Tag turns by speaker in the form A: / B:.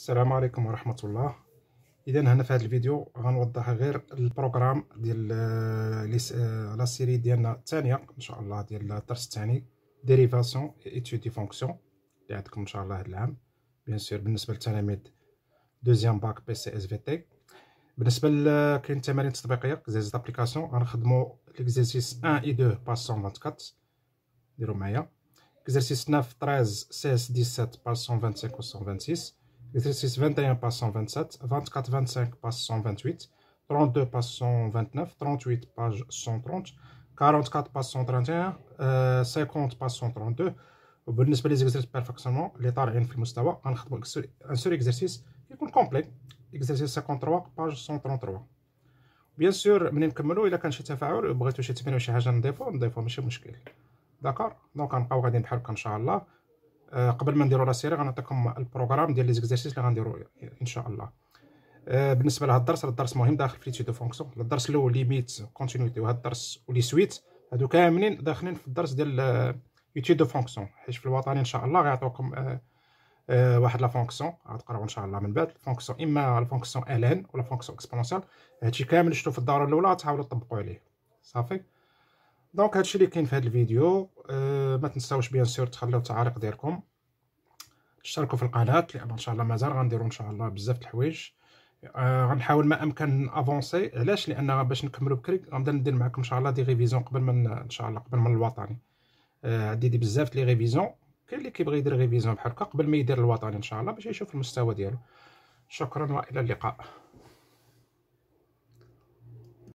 A: السلام عليكم ورحمه الله اذا هنا في هذا الفيديو غنوضح غير البروغرام ديال آه، آه، لا سيري ديالنا الثانيه ان شاء الله ديال الدرس الثاني ديريفاسيون ايتودي فونكسيون اللي عندكم ان شاء الله هذا العام بيان سور بالنسبه للتلاميذ دوزيام باك بي سي اس في تي بالنسبه لكاين آه، تمارين تطبيقيه زيز دابليكاسيون غنخدموا ليكزيرسيس 1 اي 2 باس 124 ديروا معايا ليكزيرسيس 9 13 16 17 باس 125 و 126 Exercice 21 passe 127, 24-25 passe 128, 32 passe 129, 38 page 130, 44 passe 131, 50 passe 132. وبالنسبه ليزيكزيرس بيرفكسيونمون اللي طالعين في المستوى un ان exercice اكزرسيس يكون كومبلي اكزرسيس 53 page 133 بيان سور ملي نكملوا الا كان شي تفاعل بغيتو شي تبين شي حاجه نضيفو نضيفو ماشي مشكل داكار دونك غنبقاو غاديين بحال هكا ان شاء الله آه، قبل ما نديرو لا سيري غنعطيكم البروغرام ديال لي زيكزارسيس اللي غنديرو ان شاء الله آه، بالنسبه لهذا الدرس هذا الدرس مهم داخل في دو فونكسيون الدرس الاول ليميت كونتينيتي وهذا الدرس ولي سويت هادو كاملين داخلين في الدرس ديال يوتيوب دو فونكسيون حيت في الوطني ان شاء الله غيعطيوكم آه، واحد لا فونكسيون غتقراو ان شاء الله من بعد فونكسيون اما الفونكسيون ان ولا فونكسيون اكسبونونسيال هادشي كامل شفتو في الدوره الاولى تحاولوا تطبقوا عليه صافي دونك هادشي اللي كاين في هاد الفيديو أه ما تنساوش بيان سور تخليو التعاليق ديالكم اشتركوا في القناه لان ان شاء الله مازال غنديروا ان شاء الله بزاف د الحوايج آه، غنحاول ما امكن افونسي علاش لان باش نكملوا بكري غنبدا ندير معكم ان شاء الله دي ريفيزيون قبل من ان شاء الله قبل من الوطني آه، عندي دي بزاف لي ريفيزيون كاين اللي كيبغي يدير ريفيزيون بحال هكا قبل ما يدير الوطني ان شاء الله باش يشوف المستوى ديالو شكرا والى اللقاء